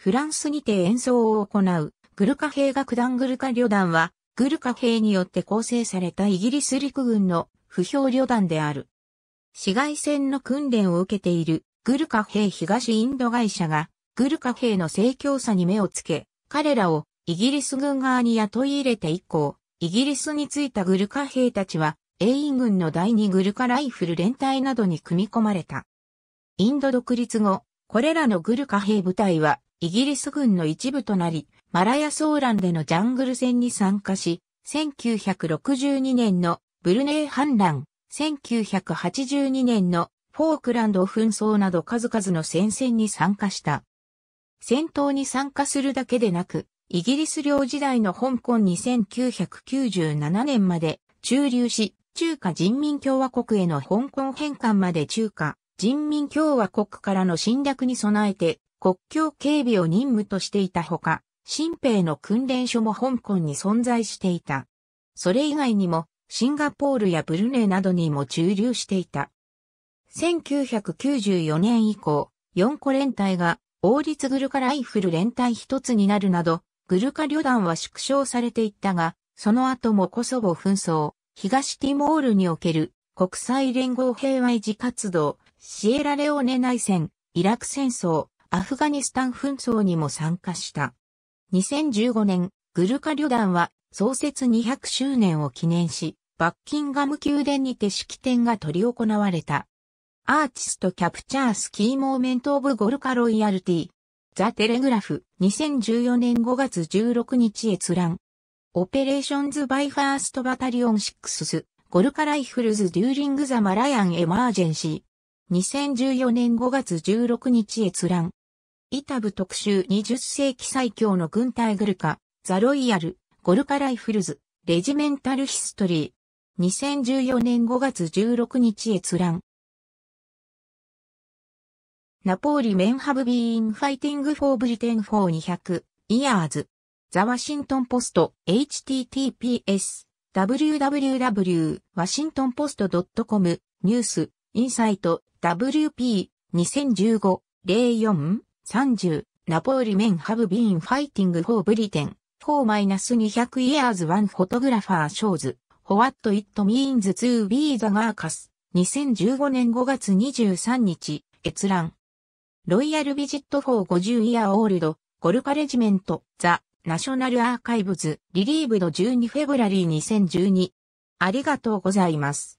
フランスにて演奏を行う、グルカ兵楽団グルカ旅団は、グルカ兵によって構成されたイギリス陸軍の不評旅団である。市街戦の訓練を受けているグルカ兵東インド会社が、グルカ兵の盛況さに目をつけ、彼らをイギリス軍側に雇い入れて以降、イギリスに着いたグルカ兵たちは、英イ軍の第二グルカライフル連隊などに組み込まれた。インド独立後、これらのグルカ兵部隊はイギリス軍の一部となり、マラヤソーランでのジャングル戦に参加し、1962年のブルネイ反乱、1982年のフォークランド紛争など数々の戦線に参加した。戦闘に参加するだけでなく、イギリス領時代の香港に1997年まで駐留し、中華人民共和国への香港返還まで中華人民共和国からの侵略に備えて国境警備を任務としていたほか、新兵の訓練所も香港に存在していた。それ以外にも、シンガポールやブルネなどにも駐留していた。1994年以降、4個連隊が王立グルカライフル連隊一つになるなど、グルカ旅団は縮小されていったが、その後もコソボ紛争、東ティモールにおける国際連合平和維持活動、シエラレオネ内戦、イラク戦争、アフガニスタン紛争にも参加した。2015年、グルカ旅団は創設200周年を記念し、バッキンガム宮殿にて式典が取り行われた。アーティストキャプチャースキーモーメントオブゴルカロイヤルティ。ザ・テレグラフ、2014年5月16日閲覧。オペレーションズ・バイ・ファースト・バタリオンシックス、ゴルカ・ライフルズ・デューリング・ザ・マラヤン・エマージェンシー。2014年5月16日閲覧。イタブ特集20世紀最強の軍隊グルカ、ザロイヤル、ゴルカライフルズ、レジメンタルヒストリー。2014年5月16日閲覧。ナポーリメンハブビーンファイティングフォーブリテンフォー200、イヤーズ。ザワシントンポスト、https、www.washingtonpost.com、ニュース、インサイト、WP、2015、04 30、ナポーリメンハブビーンファイティングフォーブリテン、フォーマイナス200イヤーズワンフォトグラファーショーズ、ホワットイットミーンズツービーザガーカス、2015年5月23日、閲覧。ロイヤルビジットフォー50イヤーオールド、ゴルパレジメント、ザ、ナショナルアーカイブズ、リリーブド12フェブラリー2012。ありがとうございます。